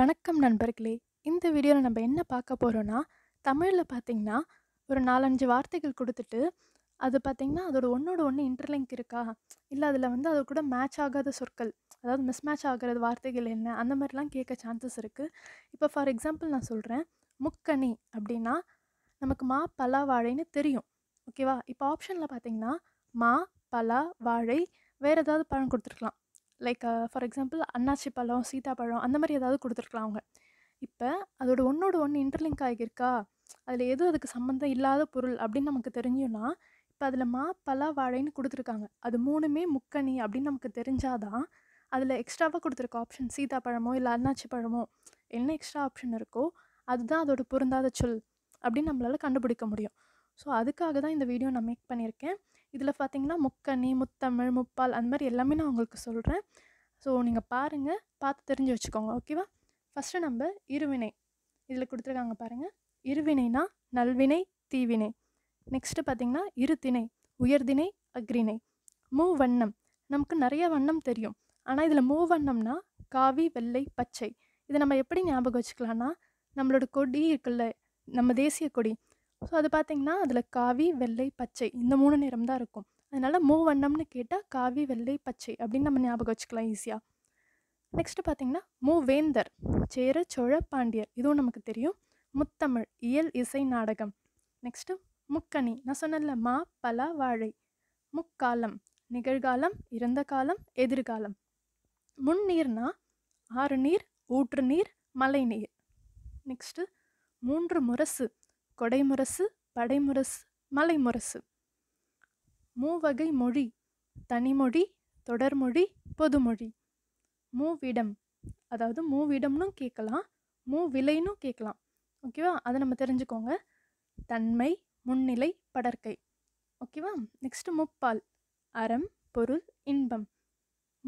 வணக்கம் நண்பர்களே இந்த வீடியோவில் நம்ம என்ன பார்க்க போகிறோன்னா தமிழில் பார்த்திங்கன்னா ஒரு நாலஞ்சு வார்த்தைகள் கொடுத்துட்டு அது பார்த்திங்கன்னா அதோட ஒன்றோட ஒன்று இன்டர்லிங்க் இருக்கா இல்லை அதில் வந்து அது கூட மேட்ச் ஆகாத சொற்கள் அதாவது மிஸ் மேட்ச் ஆகிறது வார்த்தைகள் என்ன அந்த மாதிரிலாம் கேட்க சான்சஸ் இருக்குது இப்போ ஃபார் எக்ஸாம்பிள் நான் சொல்கிறேன் முக்கணி அப்படின்னா நமக்கு மா பலா வாழைன்னு தெரியும் ஓகேவா இப்போ ஆப்ஷனில் பார்த்திங்கன்னா மா பலா வாழை வேறு ஏதாவது பழம் கொடுத்துருக்கலாம் லைக் ஃபார் எக்ஸாம்பிள் அன்னாச்சி பழம் சீதாப்பழம் அந்த மாதிரி ஏதாவது கொடுத்துருக்கலாம் அவங்க இப்போ அதோட ஒன்றோட ஒன்று இன்டர்லிங்க் ஆகியிருக்கா அதில் எதுவும் அதுக்கு சம்மந்தம் இல்லாத பொருள் அப்படின்னு நமக்கு தெரிஞ்சுன்னா இப்போ அதில் மா பலா வாழைன்னு கொடுத்துருக்காங்க அது மூணுமே முக்கணி அப்படின்னு நமக்கு தெரிஞ்சாதான் அதில் எக்ஸ்ட்ராவாக கொடுத்துருக்க ஆப்ஷன் சீதாப்பழமோ இல்லை அன்னாச்சி பழமோ என்ன எக்ஸ்ட்ரா ஆப்ஷன் இருக்கோ அதுதான் அதோட பொருந்தாத சொல் அப்படின்னு நம்மளால் கண்டுபிடிக்க முடியும் ஸோ அதுக்காக தான் இந்த வீடியோ நான் மேக் பண்ணியிருக்கேன் இதில் பார்த்தீங்கன்னா முக்கனி முத்தமிழ் முப்பால் அந்த மாதிரி எல்லாமே நான் உங்களுக்கு சொல்கிறேன் ஸோ நீங்கள் பாருங்கள் பார்த்து தெரிஞ்சு வச்சுக்கோங்க ஓகேவா ஃபஸ்ட்டு நம்ம இருவினை இதில் கொடுத்துருக்காங்க பாருங்கள் இருவினைனா நல்வினை தீவினை நெக்ஸ்ட்டு பார்த்தீங்கன்னா இருதிணை உயர்தினை அக்ரிணை மூவண்ணம் நமக்கு நிறைய வண்ணம் தெரியும் ஆனால் இதில் வண்ணம்னா காவி வெள்ளை பச்சை இதை நம்ம எப்படி ஞாபகம் வச்சுக்கலாம்னா நம்மளோட கொடி இருக்குல்ல நம்ம தேசிய கொடி ஸோ அது பார்த்திங்கன்னா அதில் காவி வெள்ளை பச்சை இந்த மூணு நிறம் தான் இருக்கும் அதனால் மூ வண்ணம்னு கேட்டால் காவி வெள்ளை பச்சை அப்படின்னு நம்ம ஞாபகம் வச்சுக்கலாம் ஈஸியாக நெக்ஸ்ட்டு பார்த்திங்கன்னா மூவேந்தர் சேர சோழ பாண்டியர் இதுவும் நமக்கு தெரியும் முத்தமிழ் இயல் இசை நாடகம் நெக்ஸ்ட்டு முக்கணி நான் சொன்னல மா பலா வாழை முக்காலம் நிகழ்காலம் இறந்த காலம் எதிர்காலம் முன்னீர்னா ஆறு நீர் ஊற்று நீர் மழை நீர் நெக்ஸ்ட்டு மூன்று முரசு கொடைமுரசு படைமுரசு மலைமுரசு மூவகை மொழி தனிமொழி தொடர்மொழி பொதுமொழி மூவிடம் அதாவது மூவிடம்னும் கேட்கலாம் மூவிலைனும் கேட்கலாம் ஓகேவா அதை நம்ம தெரிஞ்சுக்கோங்க தன்மை முன்னிலை படற்கை ஓகேவா நெக்ஸ்ட்டு முப்பால் அறம் பொருள் இன்பம்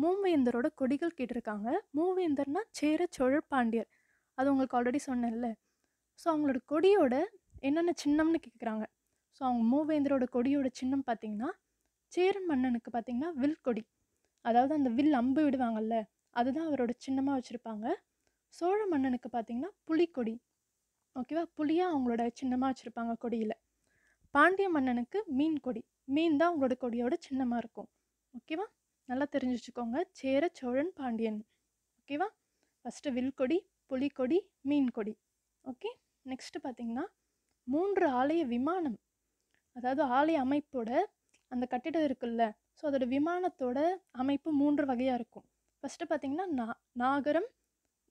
மூவேந்தரோட கொடிகள் கேட்டிருக்காங்க மூவேந்தர்னா சேர சோழ பாண்டியர் அது உங்களுக்கு ஆல்ரெடி சொன்னேன்ல ஸோ அவங்களோட கொடியோட என்னென்ன சின்னம்னு கேட்குறாங்க ஸோ அவங்க மூவேந்தரோட கொடியோட சின்னம் பார்த்தீங்கன்னா சேரன் மன்னனுக்கு பார்த்தீங்கன்னா வில் கொடி அதாவது அந்த வில் அம்பு விடுவாங்கல்ல அதுதான் அவரோட சின்னமாக வச்சுருப்பாங்க சோழ மன்னனுக்கு பார்த்தீங்கன்னா புலிக்கொடி ஓகேவா புலியாக அவங்களோட சின்னமாக வச்சுருப்பாங்க கொடியில் பாண்டிய மன்னனுக்கு மீன் கொடி மீன் தான் அவங்களோட கொடியோட சின்னமாக இருக்கும் ஓகேவா நல்லா தெரிஞ்சு வச்சுக்கோங்க சேர சோழன் பாண்டியன் ஓகேவா ஃபஸ்ட்டு வில் கொடி புலிக்கொடி மீன் கொடி ஓகே நெக்ஸ்ட்டு பார்த்திங்கன்னா மூன்று ஆலய விமானம் அதாவது ஆலய அமைப்போட அந்த கட்டிடம் இருக்குல்ல ஸோ அதோட விமானத்தோட அமைப்பு மூன்று வகையாக இருக்கும் ஃபஸ்ட்டு பார்த்திங்கன்னா நா நாகரம்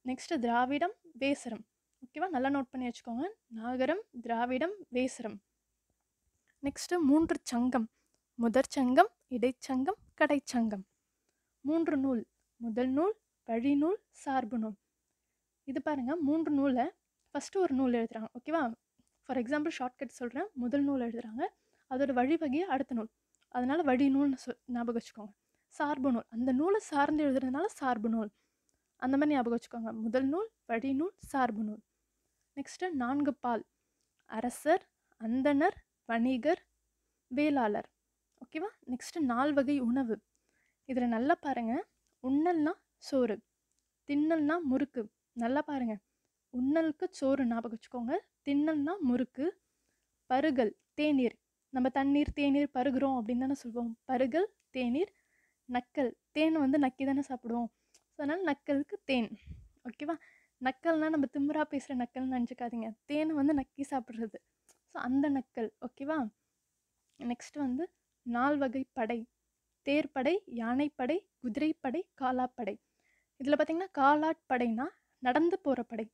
நெக்ஸ்ட்டு திராவிடம் வேசரம் ஓகேவா நல்லா நோட் பண்ணி வச்சுக்கோங்க நாகரம் திராவிடம் வேசரம் நெக்ஸ்ட்டு மூன்று சங்கம் முதற் சங்கம் இடைச்சங்கம் கடைச்சங்கம் மூன்று நூல் முதல் நூல் வழிநூல் சார்பு நூல் இது பாருங்கள் மூன்று நூலை ஃபஸ்ட்டு ஒரு நூல் எழுதுகிறாங்க ஓகேவா ஃபார் எக்ஸாம்பிள் ஷார்ட்கட் சொல்கிறேன் முதல் நூல் எழுதுகிறாங்க அதோட வழிவகையை அடுத்த நூல் அதனால் வழி நூல்னு சொல் ஞாபகம் வச்சுக்கோங்க சார்பு நூல் அந்த நூலை சார்ந்து எழுதுறதுனால சார்பு நூல் அந்த மாதிரி ஞாபகம் வச்சுக்கோங்க முதல் நூல் வழி நூல் சார்பு நூல் நெக்ஸ்ட்டு நான்கு பால் அரசர் அந்தனர் வணிகர் வேளாளர் ஓகேவா நெக்ஸ்ட்டு நால் வகை உணவு இதில் நல்லா பாருங்கள் உண்ணல்னா சோறு தின்னல்னா முறுக்கு நல்லா பாருங்கள் உண்ணலுக்கு சோறு ஞாபகம் வச்சுக்கோங்க திண்ணல்னா முறுக்கு பருகல் தேநீர் நம்ம தண்ணீர் தேநீர் பருகிறோம் அப்படின்னு தானே சொல்லுவோம் பருகல் தேநீர் நக்கல் தேன் வந்து நக்கி தானே சாப்பிடுவோம் ஸோ அதனால் நக்கலுக்கு தேன் ஓகேவா நக்கல்னால் நம்ம திமிரா பேசுகிற நக்கல்னு நினச்சிக்காதீங்க தேன் வந்து நக்கி சாப்பிட்றது ஸோ அந்த நக்கல் ஓகேவா நெக்ஸ்ட் வந்து நால் வகை படை தேர்படை யானைப்படை குதிரைப்படை காலாப்படை இதில் பார்த்திங்கன்னா காலாட்படைனா நடந்து போகிற படை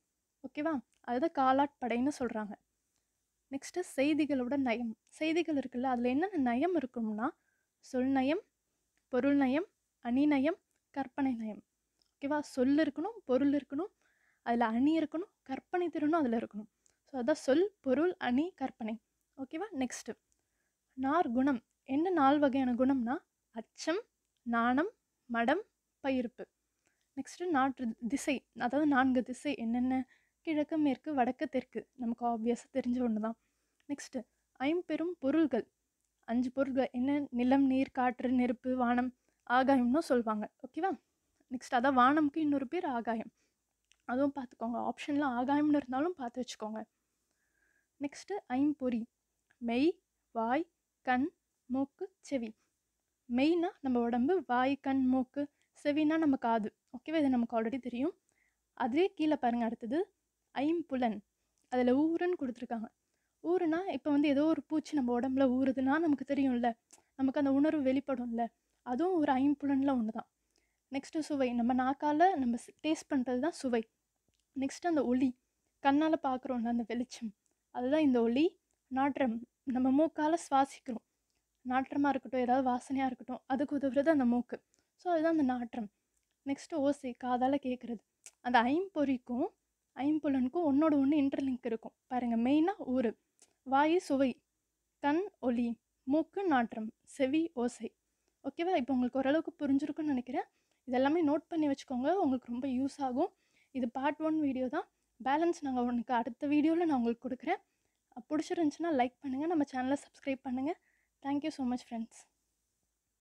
ஓகேவா அதுதான் காலாட்படைன்னு சொல்கிறாங்க நெக்ஸ்ட்டு செய்திகளோட நயம் செய்திகள் இருக்குல்ல அதில் என்னென்ன நயம் இருக்கும்னா சொல் நயம் பொருள் நயம் அணிநயம் கற்பனை நயம் ஓகேவா சொல் இருக்கணும் பொருள் இருக்கணும் அதில் அணி இருக்கணும் கற்பனை திறனும் அதில் இருக்கணும் ஸோ அதான் சொல் பொருள் அணி கற்பனை ஓகேவா நெக்ஸ்ட்டு நார் குணம் என்ன நால் வகையான குணம்னா அச்சம் நாணம் மடம் பயிர்ப்பு நெக்ஸ்ட்டு நாற்று திசை அதாவது நான்கு திசை என்னென்ன கிழக்கு மேற்கு வடக்கு தெற்கு நமக்கு ஆப்வியஸாக தெரிஞ்ச ஒன்று தான் நெக்ஸ்ட்டு ஐம்பெரும் பொருள்கள் அஞ்சு பொருள்கள் என்ன நிலம் நீர் காற்று நெருப்பு வானம் ஆகாயம்னு சொல்லுவாங்க ஓகேவா நெக்ஸ்ட் அதான் வானம்க்கு இன்னொரு பேர் ஆகாயம் அதுவும் பார்த்துக்கோங்க ஆப்ஷனில் ஆகாயம்னு இருந்தாலும் பார்த்து வச்சுக்கோங்க நெக்ஸ்ட்டு ஐம்பொறி மெய் வாய் கண் மூக்கு செவி மெய்னா நம்ம உடம்பு வாய் கண் மூக்கு செவினா நம்ம காது ஓகேவா இது நமக்கு ஆல்ரெடி தெரியும் அதே கீழே பாருங்கள் அடுத்தது ஐம்புலன் அதில் ஊருன்னு கொடுத்துருக்காங்க ஊருனா இப்போ வந்து ஏதோ ஒரு பூச்சி நம்ம உடம்புல ஊறுதுன்னா நமக்கு தெரியும்ல நமக்கு அந்த உணர்வு வெளிப்படும்ல அதுவும் ஒரு ஐம்புலனில் ஒன்று தான் நெக்ஸ்ட்டு சுவை நம்ம நாக்கால் நம்ம டேஸ்ட் பண்ணுறது தான் சுவை நெக்ஸ்ட்டு அந்த ஒளி கண்ணால் பார்க்குறோம்ல அந்த வெளிச்சம் அதுதான் இந்த ஒளி நாற்றம் நம்ம மூக்கால் சுவாசிக்கிறோம் நாற்றமாக இருக்கட்டும் ஏதாவது வாசனையாக இருக்கட்டும் அதுக்கு உதவுறது அந்த மூக்கு ஸோ அதுதான் அந்த நாற்றம் நெக்ஸ்ட்டு ஓசை காதால் கேட்குறது அந்த ஐம்பொறிக்கும் ஐம்புலனுக்கும் ஒன்றோட ஒன்று இன்டர்லிங்க் இருக்கும் பாருங்கள் மெயினாக ஒரு வாயு சுவை கண் ஒலி மூக்கு நாற்றம் செவி ஓசை ஓகேவா இப்போ உங்களுக்கு ஓரளவுக்கு புரிஞ்சிருக்குன்னு நினைக்கிறேன் இதெல்லாமே நோட் பண்ணி வச்சுக்கோங்க உங்களுக்கு ரொம்ப யூஸ் ஆகும் இது பார்ட் ஒன் வீடியோ தான் பேலன்ஸ் நாங்கள் உனக்கு அடுத்த வீடியோவில் நான் உங்களுக்கு கொடுக்குறேன் பிடிச்சிருந்துச்சின்னா லைக் பண்ணுங்கள் நம்ம சேனலை சப்ஸ்கிரைப் பண்ணுங்கள் தேங்க்யூ ஸோ மச் ஃப்ரெண்ட்ஸ்